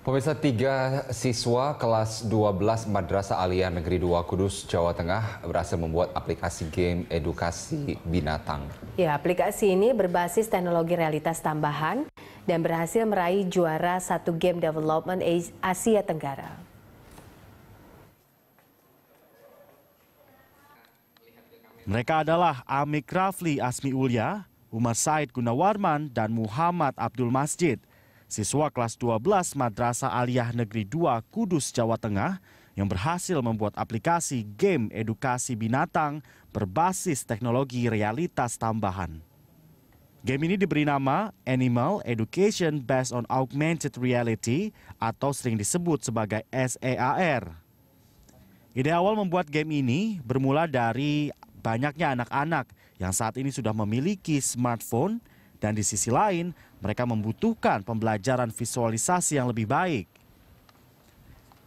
Pemirsa tiga siswa kelas 12 Madrasah Aliyah Negeri 2 Kudus, Jawa Tengah berhasil membuat aplikasi game edukasi binatang. Ya, aplikasi ini berbasis teknologi realitas tambahan dan berhasil meraih juara satu game development Asia Tenggara. Mereka adalah Amik Rafli Asmi Ulya, Umar Said Gunawarman, dan Muhammad Abdul Masjid siswa kelas 12 Madrasah Aliyah Negeri 2 Kudus, Jawa Tengah yang berhasil membuat aplikasi game edukasi binatang berbasis teknologi realitas tambahan. Game ini diberi nama Animal Education Based on Augmented Reality atau sering disebut sebagai SEAR. Ide awal membuat game ini bermula dari banyaknya anak-anak yang saat ini sudah memiliki smartphone dan di sisi lain, mereka membutuhkan pembelajaran visualisasi yang lebih baik.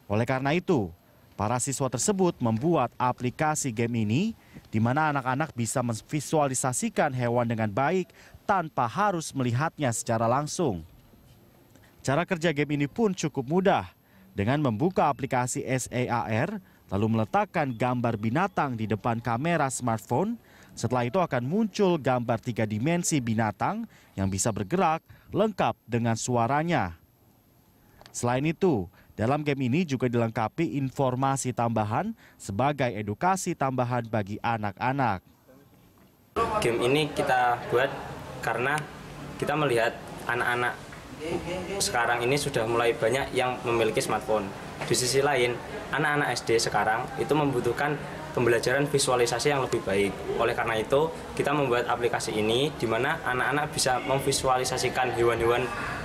Oleh karena itu, para siswa tersebut membuat aplikasi game ini di mana anak-anak bisa memvisualisasikan hewan dengan baik tanpa harus melihatnya secara langsung. Cara kerja game ini pun cukup mudah dengan membuka aplikasi SAR lalu meletakkan gambar binatang di depan kamera smartphone setelah itu akan muncul gambar tiga dimensi binatang yang bisa bergerak lengkap dengan suaranya. Selain itu, dalam game ini juga dilengkapi informasi tambahan sebagai edukasi tambahan bagi anak-anak. Game ini kita buat karena kita melihat anak-anak sekarang ini sudah mulai banyak yang memiliki smartphone. Di sisi lain, anak-anak SD sekarang itu membutuhkan pembelajaran visualisasi yang lebih baik. Oleh karena itu, kita membuat aplikasi ini di mana anak-anak bisa memvisualisasikan hewan-hewan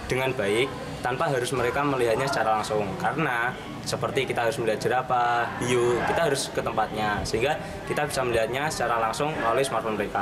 dengan baik tanpa harus mereka melihatnya secara langsung. Karena seperti kita harus melihat jerapah, hiu, kita harus ke tempatnya sehingga kita bisa melihatnya secara langsung melalui smartphone mereka.